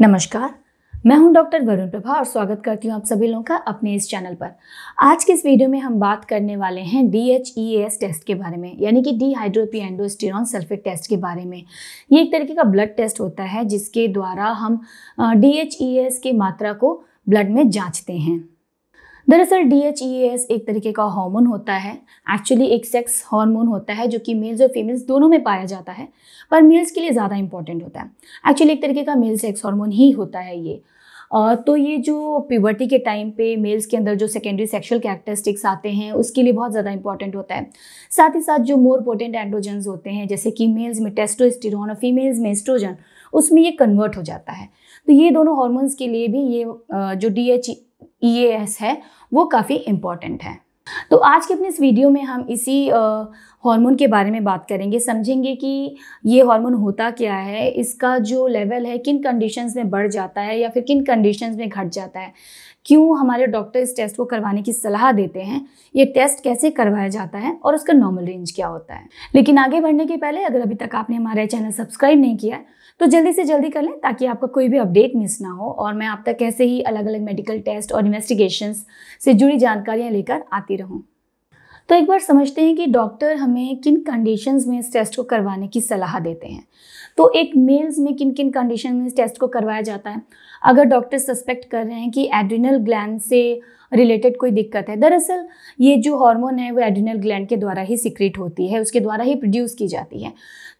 नमस्कार मैं हूं डॉक्टर वरुण प्रभा और स्वागत करती हूं आप सभी लोगों का अपने इस चैनल पर आज के इस वीडियो में हम बात करने वाले हैं D H E S test के बारे में यानी कि डीहाइड्रोपिएंडोस्टेरॉन सल्फेट टेस्ट के बारे में ये एक तरीके का ब्लड टेस्ट होता है जिसके द्वारा हम डी एच ई एस की मात्रा को ब्लड में जाँचते हैं दरअसल डी e एक तरीके का हार्मोन होता है एक्चुअली एक सेक्स हार्मोन होता है जो कि मेल्स और फीमेल्स दोनों में पाया जाता है पर मेल्स के लिए ज़्यादा इंपॉर्टेंट होता है एक्चुअली एक तरीके का मेल सेक्स हार्मोन ही होता है ये तो ये जो प्यूबर्टी के टाइम पे मेल्स के अंदर जो सेकेंडरी सेक्शुअल कैरेक्टरिस्टिक्स आते हैं उसके लिए बहुत ज़्यादा इंपॉर्टेंट होता है साथ ही साथ जो मोर पोटेंट एंड्रोजन्स होते हैं जैसे कि मेल्स में टेस्टोस्टिर और फीमेल्स में एस्ट्रोजन उसमें ये कन्वर्ट हो जाता है तो ये दोनों हॉर्मोन्स के लिए भी ये जो डी ई e है वो काफ़ी इम्पॉर्टेंट है तो आज के अपने इस वीडियो में हम इसी हार्मोन के बारे में बात करेंगे समझेंगे कि ये हार्मोन होता क्या है इसका जो लेवल है किन कंडीशंस में बढ़ जाता है या फिर किन कंडीशंस में घट जाता है क्यों हमारे डॉक्टर इस टेस्ट को करवाने की सलाह देते हैं ये टेस्ट कैसे करवाया जाता है और उसका नॉर्मल रेंज क्या होता है लेकिन आगे बढ़ने के पहले अगर अभी तक आपने हमारे चैनल सब्सक्राइब नहीं किया है तो जल्दी से जल्दी कर लें ताकि आपका कोई भी अपडेट मिस ना हो और मैं आप तक ऐसे ही अलग अलग मेडिकल टेस्ट और इन्वेस्टिगेशंस से जुड़ी जानकारियाँ लेकर आती रहूँ तो एक बार समझते हैं कि डॉक्टर हमें किन कंडीशंस में इस टेस्ट को करवाने की सलाह देते हैं तो एक मेल्स में किन किन कंडीशन में इस टेस्ट को करवाया जाता है अगर डॉक्टर सस्पेक्ट कर रहे हैं कि एड्रिनल ग्लैंड से रिलेटेड कोई दिक्कत है दरअसल ये जो हार्मोन है वो एड्रिनल ग्लैंड के द्वारा ही सिक्रेट होती है उसके द्वारा ही प्रोड्यूस की जाती है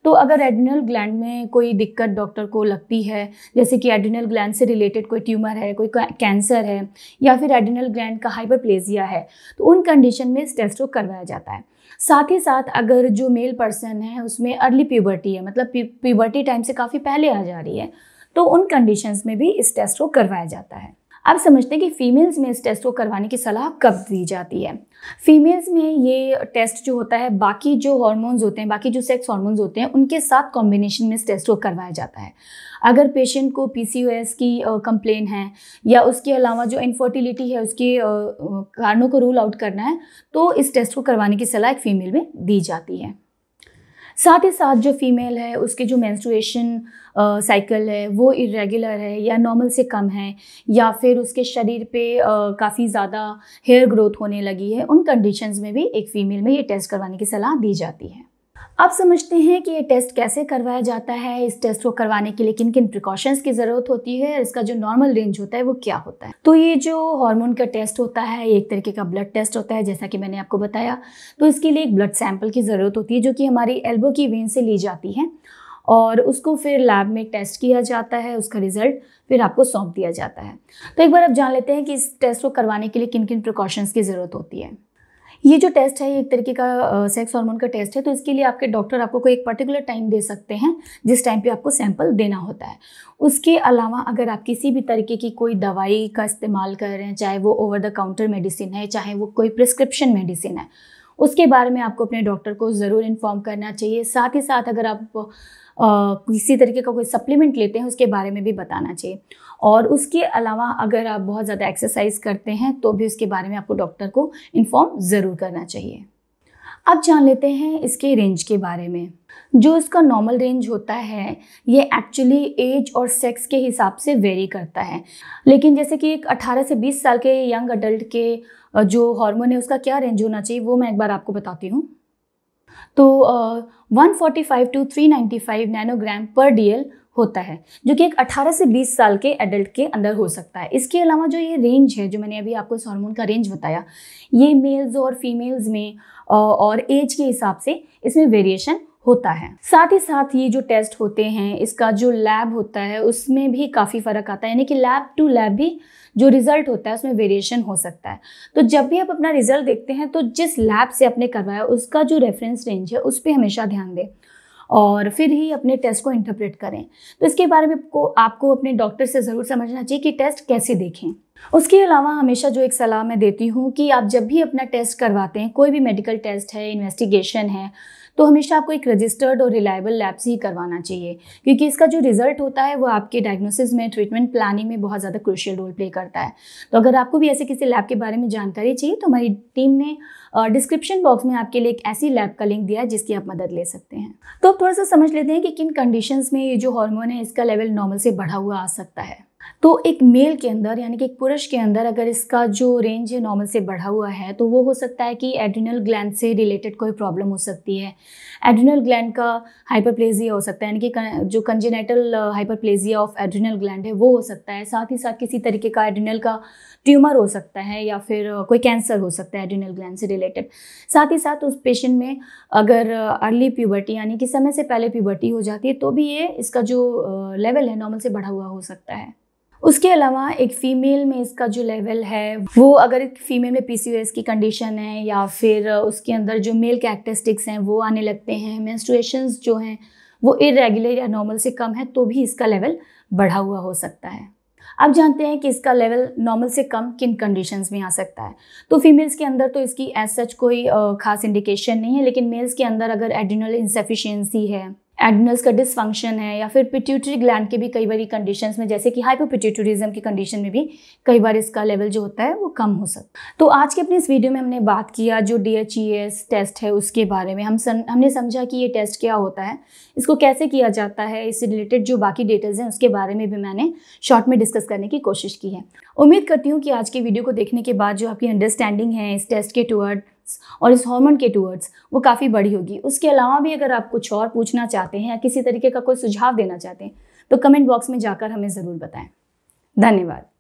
तो अगर एड्रिनल ग्लैंड में कोई दिक्कत डॉक्टर को लगती है जैसे कि एड्रिनल ग्लैंड से रिलेटेड कोई ट्यूमर है कोई कैंसर है या फिर एड्रिनल ग्लैंड का हाइपरप्लेजिया है तो उन कंडीशन में स्टेस्ट्रोक करवाया जाता है साथ ही साथ अगर जो मेल पर्सन है उसमें अर्ली प्यूबर्टी है मतलब प्यूबर्टी टाइम से काफ़ी पहले आ जा रही है तो उन कंडीशंस में भी इस टेस्ट को करवाया जाता है अब समझते हैं कि फीमेल्स में इस टेस्ट को करवाने की सलाह कब दी जाती है फीमेल्स में ये टेस्ट जो होता है बाकी जो हॉर्मोन्स होते हैं बाकी जो सेक्स हॉर्मोन्स होते हैं उनके साथ कॉम्बिनेशन में इस टेस्ट को करवाया जाता है अगर पेशेंट को पी की कंप्लेन है या उसके अलावा जो इनफर्टिलिटी है उसके कारणों को रूल आउट करना है तो इस टेस्ट को करवाने की सलाह एक फ़ीमेल में दी जाती है साथ ही साथ जो फीमेल है उसके जो मेंस्ट्रुएशन साइकिल है वो इरेगुलर है या नॉर्मल से कम है या फिर उसके शरीर पे काफ़ी ज़्यादा हेयर ग्रोथ होने लगी है उन कंडीशंस में भी एक फ़ीमेल में ये टेस्ट करवाने की सलाह दी जाती है अब समझते हैं कि ये टेस्ट कैसे करवाया जाता है इस टेस्ट को करवाने के लिए किन किन प्रिकॉशंस की ज़रूरत होती है और इसका जो नॉर्मल रेंज होता है वो क्या होता है तो ये जो हार्मोन का टेस्ट होता है एक तरीके का ब्लड टेस्ट होता है जैसा कि मैंने आपको बताया तो इसके लिए एक ब्लड सैंपल की ज़रूरत होती है जो कि हमारी एल्बो की वेन से ली जाती है और उसको फिर लैब में टेस्ट किया जाता है उसका रिजल्ट फिर आपको सौंप दिया जाता है तो एक बार आप जान लेते हैं कि इस टेस्ट को करवाने के लिए किन किन प्रिकॉशंस की ज़रूरत होती है ये जो टेस्ट है ये एक तरीके का सेक्स हार्मोन का टेस्ट है तो इसके लिए आपके डॉक्टर आपको कोई एक पर्टिकुलर टाइम दे सकते हैं जिस टाइम पे आपको सैंपल देना होता है उसके अलावा अगर आप किसी भी तरीके की कोई दवाई का इस्तेमाल कर रहे हैं चाहे वो ओवर द काउंटर मेडिसिन है चाहे वो कोई प्रिस्क्रिप्शन मेडिसिन है उसके बारे में आपको अपने डॉक्टर को ज़रूर इन्फॉर्म करना चाहिए साथ ही साथ अगर आप किसी तरीके का कोई सप्लीमेंट लेते हैं उसके बारे में भी बताना चाहिए और उसके अलावा अगर आप बहुत ज़्यादा एक्सरसाइज करते हैं तो भी उसके बारे में आपको डॉक्टर को इन्फॉर्म ज़रूर करना चाहिए अब जान लेते हैं इसके रेंज के बारे में जो इसका नॉर्मल रेंज होता है ये एक्चुअली एज और सेक्स के हिसाब से वेरी करता है लेकिन जैसे कि एक 18 से 20 साल के यंग अडल्ट के जो हार्मोन है उसका क्या रेंज होना चाहिए वो मैं एक बार आपको बताती हूँ तो one forty five two three ninety five nanogram पर डी होता है जो कि एक 18 से 20 साल के एडल्ट के अंदर हो सकता है इसके अलावा जो ये रेंज है जो मैंने अभी आपको इस हॉर्मोन का रेंज बताया ये मेल्स और फीमेल्स में और एज के हिसाब से इसमें वेरिएशन होता है साथ ही साथ ये जो टेस्ट होते हैं इसका जो लैब होता है उसमें भी काफ़ी फ़र्क आता है यानी कि लैब टू लैब भी जो रिज़ल्ट होता है उसमें वेरिएशन हो सकता है तो जब भी आप अपना रिज़ल्ट देखते हैं तो जिस लैब से आपने करवाया उसका जो रेफरेंस रेंज है उस पर हमेशा ध्यान दें और फिर ही अपने टेस्ट को इंटरप्रेट करें तो इसके बारे में आपको आपको अपने डॉक्टर से ज़रूर समझना चाहिए कि टेस्ट कैसे देखें उसके अलावा हमेशा जो एक सलाह मैं देती हूँ कि आप जब भी अपना टेस्ट करवाते हैं कोई भी मेडिकल टेस्ट है इन्वेस्टिगेशन है तो हमेशा आपको एक रजिस्टर्ड और रिलायबल लैब से ही करवाना चाहिए क्योंकि इसका जो रिजल्ट होता है वो आपके डायग्नोसिस में ट्रीटमेंट प्लानिंग में बहुत ज़्यादा क्रूशियल रोल प्ले करता है तो अगर आपको भी ऐसे किसी लैब के बारे में जानकारी चाहिए तो हमारी टीम ने डिस्क्रिप्शन बॉक्स में आपके लिए एक ऐसी लैब का लिंक दिया है जिसकी आप मदद ले सकते हैं तो आप थोड़ा सा समझ लेते हैं कि किन कंडीशंस में ये जो हार्मोन है इसका लेवल नॉर्मल से बढ़ा हुआ आ सकता है तो एक मेल के अंदर यानी कि एक पुरुष के अंदर अगर इसका जो रेंज है नॉर्मल से बढ़ा हुआ है तो वो हो सकता है कि एड्रिनल ग्लैंड से रिलेटेड कोई प्रॉब्लम हो सकती है एड्रिनल ग्लैंड का हाइपरप्लेजिया हो सकता है यानी कि जो congenital hyperplasia of adrenal gland है वो हो सकता है साथ ही साथ किसी तरीके का एड्रिनल का ट्यूमर हो सकता है या फिर uh, कोई कैंसर हो सकता है एड्रिनल ग्लैंड से रिलेटेड साथ ही साथ उस पेशेंट में अगर अर्ली uh, प्यूबर्टी यानी कि समय से पहले प्यूबर्टी हो जाती है तो भी ये इसका जो लेवल uh, है नॉर्मल से बढ़ा हुआ हो सकता है उसके अलावा एक फ़ीमेल में इसका जो लेवल है वो अगर एक फ़ीमेल में पीसीओएस की कंडीशन है या फिर उसके अंदर जो मेल कैरेक्टरिस्टिक्स हैं वो आने लगते हैं मेंस्ट्रुएशंस जो हैं वो इरेगुलर या नॉर्मल से कम है तो भी इसका लेवल बढ़ा हुआ हो सकता है अब जानते हैं कि इसका लेवल नॉर्मल से कम किन कंडीशंस में आ सकता है तो फीमेल्स के अंदर तो इसकी एज सच कोई खास इंडिकेशन नहीं है लेकिन मेल्स के अंदर अगर एडिनल इंसफिशियंसी है एडनस का डिसफंक्शन है या फिर पिट्यूटरी ग्लैंड के भी कई बार कंडीशन में जैसे कि पिट्यूटरिज्म की कंडीशन में भी कई बार इसका लेवल जो होता है वो कम हो सकता है तो आज के अपने इस वीडियो में हमने बात किया जो डी टेस्ट e है उसके बारे में हम सम, हमने समझा कि ये टेस्ट क्या होता है इसको कैसे किया जाता है इससे रिलेटेड जो बाकी डेटाज हैं उसके बारे में भी मैंने शॉर्ट में डिस्कस करने की कोशिश की है उम्मीद करती हूँ कि आज के वीडियो को देखने के बाद जो आपकी अंडरस्टैंडिंग है इस टेस्ट के टूअर्ड टूवर्ड्स और इस हार्मोन के टूवर्ड्स वो काफ़ी बड़ी होगी उसके अलावा भी अगर आप कुछ और पूछना चाहते हैं या किसी तरीके का कोई सुझाव देना चाहते हैं तो कमेंट बॉक्स में जाकर हमें ज़रूर बताएं धन्यवाद